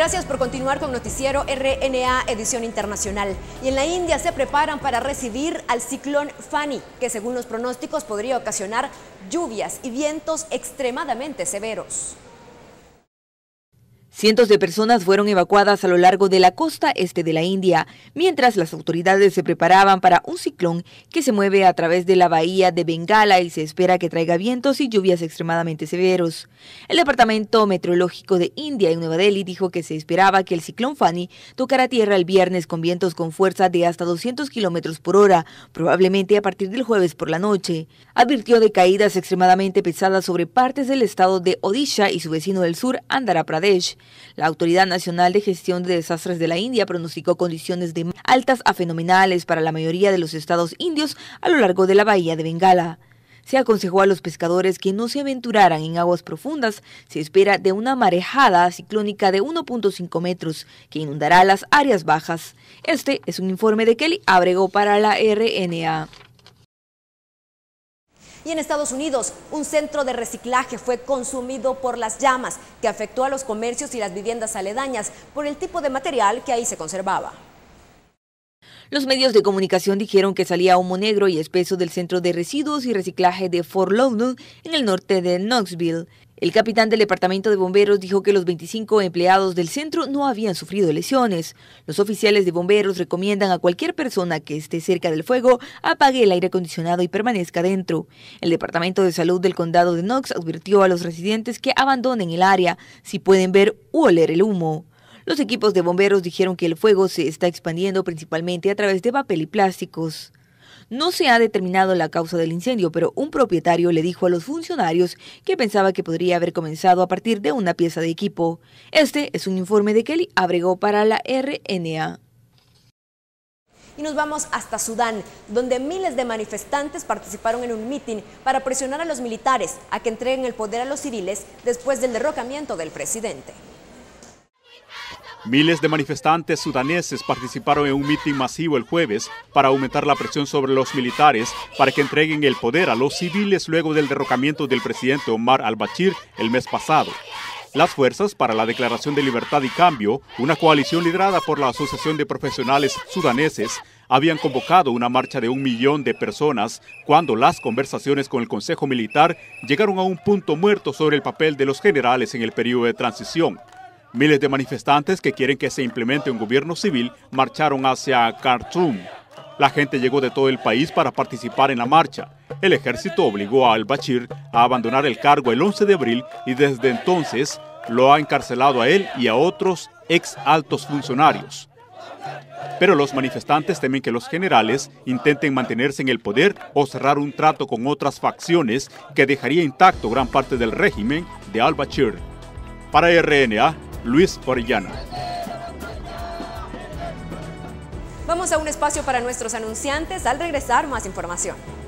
Gracias por continuar con Noticiero RNA Edición Internacional. Y en la India se preparan para recibir al ciclón Fani, que según los pronósticos podría ocasionar lluvias y vientos extremadamente severos. Cientos de personas fueron evacuadas a lo largo de la costa este de la India, mientras las autoridades se preparaban para un ciclón que se mueve a través de la bahía de Bengala y se espera que traiga vientos y lluvias extremadamente severos. El Departamento Meteorológico de India en Nueva Delhi dijo que se esperaba que el ciclón Fani tocara tierra el viernes con vientos con fuerza de hasta 200 kilómetros por hora, probablemente a partir del jueves por la noche. Advirtió de caídas extremadamente pesadas sobre partes del estado de Odisha y su vecino del sur, Andhra Pradesh. La Autoridad Nacional de Gestión de Desastres de la India pronosticó condiciones de altas a fenomenales para la mayoría de los estados indios a lo largo de la bahía de Bengala. Se aconsejó a los pescadores que no se aventuraran en aguas profundas. Se espera de una marejada ciclónica de 1.5 metros que inundará las áreas bajas. Este es un informe de Kelly Abrego para la RNA. Y en Estados Unidos, un centro de reciclaje fue consumido por las llamas, que afectó a los comercios y las viviendas aledañas por el tipo de material que ahí se conservaba. Los medios de comunicación dijeron que salía humo negro y espeso del centro de residuos y reciclaje de Fort Lauderdale en el norte de Knoxville. El capitán del Departamento de Bomberos dijo que los 25 empleados del centro no habían sufrido lesiones. Los oficiales de bomberos recomiendan a cualquier persona que esté cerca del fuego apague el aire acondicionado y permanezca dentro. El Departamento de Salud del Condado de Knox advirtió a los residentes que abandonen el área si pueden ver u oler el humo. Los equipos de bomberos dijeron que el fuego se está expandiendo principalmente a través de papel y plásticos. No se ha determinado la causa del incendio, pero un propietario le dijo a los funcionarios que pensaba que podría haber comenzado a partir de una pieza de equipo. Este es un informe de Kelly abregó para la RNA. Y nos vamos hasta Sudán, donde miles de manifestantes participaron en un mitin para presionar a los militares a que entreguen el poder a los civiles después del derrocamiento del presidente. Miles de manifestantes sudaneses participaron en un mitin masivo el jueves para aumentar la presión sobre los militares para que entreguen el poder a los civiles luego del derrocamiento del presidente Omar al-Bashir el mes pasado. Las Fuerzas para la Declaración de Libertad y Cambio, una coalición liderada por la Asociación de Profesionales Sudaneses, habían convocado una marcha de un millón de personas cuando las conversaciones con el Consejo Militar llegaron a un punto muerto sobre el papel de los generales en el periodo de transición. Miles de manifestantes que quieren que se implemente un gobierno civil marcharon hacia Khartoum. La gente llegó de todo el país para participar en la marcha. El ejército obligó a al-Bashir a abandonar el cargo el 11 de abril y desde entonces lo ha encarcelado a él y a otros ex altos funcionarios. Pero los manifestantes temen que los generales intenten mantenerse en el poder o cerrar un trato con otras facciones que dejaría intacto gran parte del régimen de al-Bashir. Para RNA, Luis Orellana. Vamos a un espacio para nuestros anunciantes. Al regresar, más información.